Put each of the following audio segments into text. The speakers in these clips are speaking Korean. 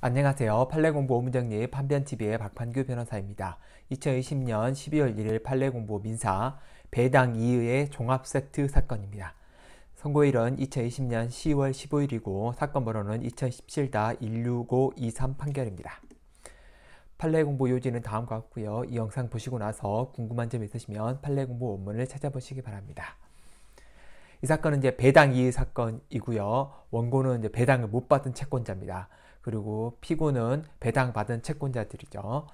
안녕하세요. 판례공부 오문정리 판변TV의 박판규 변호사입니다. 2020년 12월 1일 판례공부 민사 배당 2의 종합세트 사건입니다. 선고일은 2020년 10월 15일이고 사건 번호는 2017-16523 판결입니다. 판례공부 요지는 다음과 같고요. 이 영상 보시고 나서 궁금한 점 있으시면 판례공부 원문을 찾아보시기 바랍니다. 이 사건은 이제 배당 2 사건이고요. 원고는 이제 배당을 못 받은 채권자입니다. 그리고 피고는 배당받은 채권자들이죠.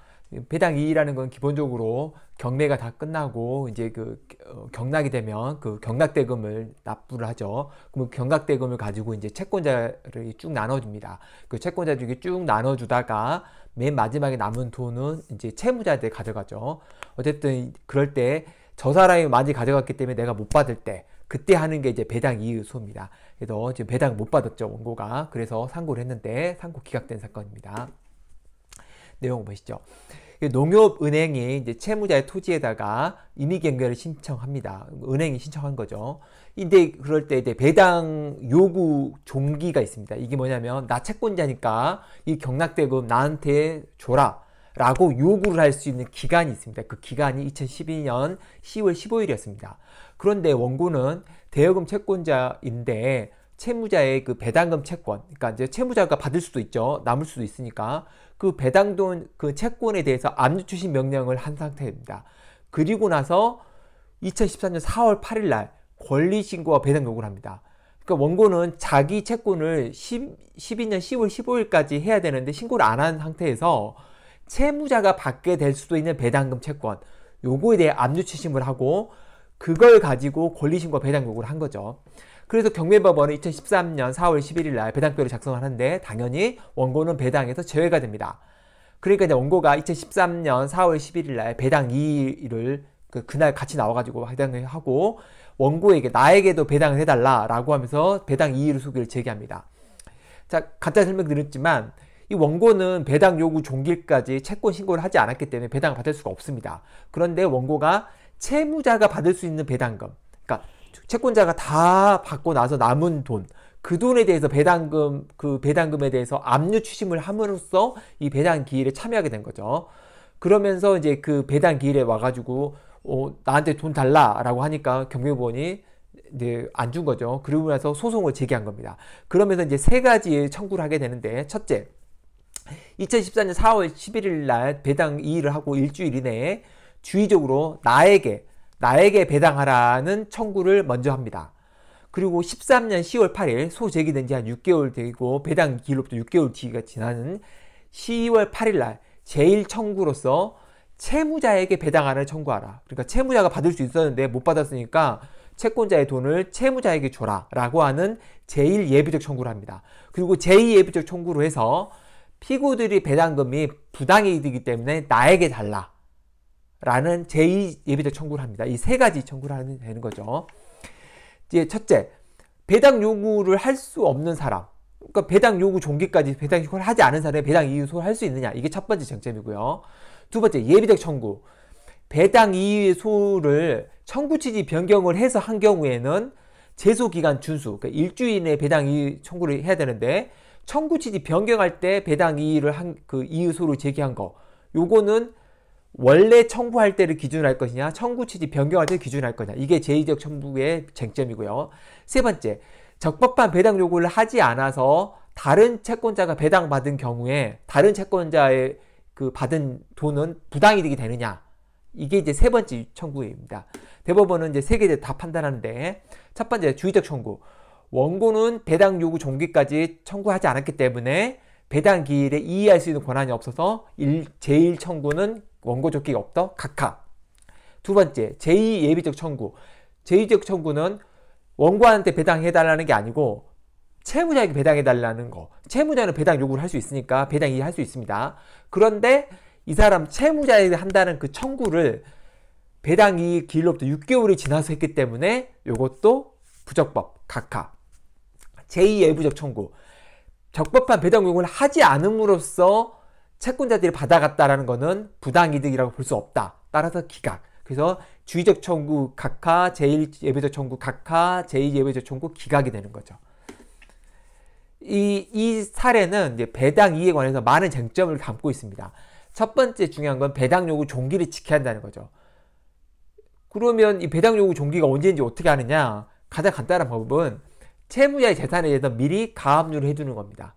배당 이라는건 기본적으로 경매가 다 끝나고 이제 그 어, 경락이 되면 그 경락대금을 납부를 하죠. 그럼 경락대금을 가지고 이제 채권자를 쭉 나눠줍니다. 그채권자 중에 쭉 나눠주다가 맨 마지막에 남은 돈은 이제 채무자한테 가져가죠. 어쨌든 그럴 때 저 사람이 많이 가져갔기 때문에 내가 못 받을 때 그때 하는 게 이제 배당 이의소입니다. 그래서 지금 배당 못 받았죠, 원고가. 그래서 상고를 했는데 상고 기각된 사건입니다. 내용 보시죠. 그 농협은행이 이제 채무자의 토지에다가 임의경계를 신청합니다. 은행이 신청한 거죠. 근데 그럴 때 이제 배당 요구 종기가 있습니다. 이게 뭐냐면 나 채권자니까 이 경락대금 나한테 줘라. 라고 요구를 할 수 있는 기간이 있습니다. 그 기간이 2012년 10월 15일이었습니다. 그런데 원고는 대여금 채권자인데 채무자의 그 배당금 채권, 그러니까 이제 채무자가 받을 수도 있죠. 남을 수도 있으니까 그 배당돈 그 채권에 대해서 압류 추신 명령을 한 상태입니다. 그리고 나서 2014년 4월 8일 날 권리 신고와 배당 요구를 합니다. 그러니까 원고는 자기 채권을 10, 12년 10월 15일까지 해야 되는데 신고를 안 한 상태에서 채무자가 받게 될 수도 있는 배당금 채권 요거에 대해 압류 취심을 하고 그걸 가지고 권리신고 배당 금구를한 거죠. 그래서 경매법원은 2013년 4월 11일 날 배당표를 작성하는데 당연히 원고는 배당에서 제외가 됩니다. 그러니까 이제 원고가 2013년 4월 11일 날 배당 2일를 그, 그날 같이 나와가지고 배당을 하고 원고에게 나에게도 배당을 해달라라고 하면서 배당 2일를 소개를 제기합니다. 자, 간단히 설명드렸지만 이 원고는 배당 요구 종길까지 채권 신고를 하지 않았기 때문에 배당을 받을 수가 없습니다. 그런데 원고가 채무자가 받을 수 있는 배당금, 그러니까 채권자가 다 받고 나서 남은 돈, 그 돈에 대해서 배당금, 그 배당금에 대해서 압류 추심을 함으로써 이 배당 기일에 참여하게 된 거죠. 그러면서 이제 그 배당 기일에 와가지고, 어, 나한테 돈 달라라고 하니까 경매부원이 이제 안준 거죠. 그러고 나서 소송을 제기한 겁니다. 그러면서 이제 세 가지의 청구를 하게 되는데, 첫째, 2014년 4월 11일 날 배당 이의를 하고 일주일 이내에 주의적으로 나에게 나에게 배당하라는 청구를 먼저 합니다. 그리고 13년 10월 8일 소 제기된 지 한 6개월 되고 배당 기일로 6개월 뒤가 지나는 10월 8일 날 제일 청구로서 채무자에게 배당안을 청구하라. 그러니까 채무자가 받을 수 있었는데 못 받았으니까 채권자의 돈을 채무자에게 줘라 라고 하는 제일 예비적 청구를 합니다. 그리고 제2예비적 청구로 해서 피고들이 배당금이 부당이득이기 때문에 나에게 달라. 라는 제2예비적 청구를 합니다. 이 세 가지 청구를 하면 되는 거죠. 이제 첫째, 배당 요구를 할 수 없는 사람. 그러니까 배당 요구 종기까지 배당 요구를 하지 않은 사람이 배당 이유 소를 할 수 있느냐. 이게 첫 번째 쟁점이고요. 두 번째, 예비적 청구. 배당 이유 소를 청구 취지 변경을 해서 한 경우에는 제소기간 준수, 그러니까 일주일 내 배당 이유 청구를 해야 되는데 청구 취지 변경할 때 배당 이의를 한 그 이의 소를 제기한 거 요거는 원래 청구할 때를 기준으로 할 것이냐 청구 취지 변경할 때 기준으로 할 거냐 이게 제의적 청구의 쟁점이고요. 세 번째 적법한 배당 요구를 하지 않아서 다른 채권자가 배당받은 경우에 다른 채권자의 그 받은 돈은 부당이득이 되느냐 이게 이제 세 번째 청구입니다. 대법원은 이제 세개 다 판단하는데 첫 번째 주의적 청구 원고는 배당 요구 종기까지 청구하지 않았기 때문에 배당 기일에 이의할 수 있는 권한이 없어서 제1 청구는 원고 조끼가 없다. 각하. 두 번째, 제2 예비적 청구. 제2적 청구는 원고한테 배당해달라는 게 아니고 채무자에게 배당해달라는 거. 채무자는 배당 요구를 할 수 있으니까 배당 이의할 수 있습니다. 그런데 이 사람 채무자에게 한다는 그 청구를 배당 이익 기일로부터 6개월이 지나서 했기 때문에 이것도 부적법, 각하. 제2예부적청구 적법한 배당 요구를 하지 않음으로써 채권자들이 받아갔다라는 것은 부당이득이라고 볼 수 없다. 따라서 기각. 그래서 주의적 청구 각하, 제1예배적 청구 각하, 제2예배적 청구 기각이 되는 거죠. 이, 이 사례는 이제 배당 이에 관해서 많은 쟁점을 담고 있습니다. 첫 번째 중요한 건 배당 요구 종기를 지켜야 한다는 거죠. 그러면 이 배당 요구 종기가 언제인지 어떻게 하느냐? 가장 간단한 방법은 채무자의 재산에 대해서 미리 가압류를 해주는 겁니다.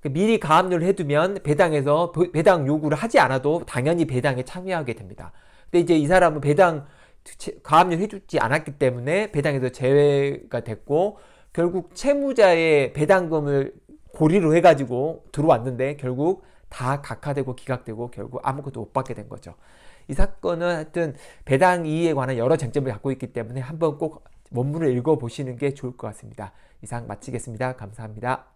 그 미리 가압류를 해두면 배당에서 배당 요구를 하지 않아도 당연히 배당에 참여하게 됩니다. 근데 이제 이 사람은 배당 가압류를 해주지 않았기 때문에 배당에서 제외가 됐고 결국 채무자의 배당금을 고리로 해가지고 들어왔는데 결국 다 각하되고 기각되고 결국 아무것도 못 받게 된 거죠. 이 사건은 하여튼 배당 이의에 관한 여러 쟁점을 갖고 있기 때문에 한번 꼭 원문을 읽어보시는 게 좋을 것 같습니다. 이상 마치겠습니다. 감사합니다.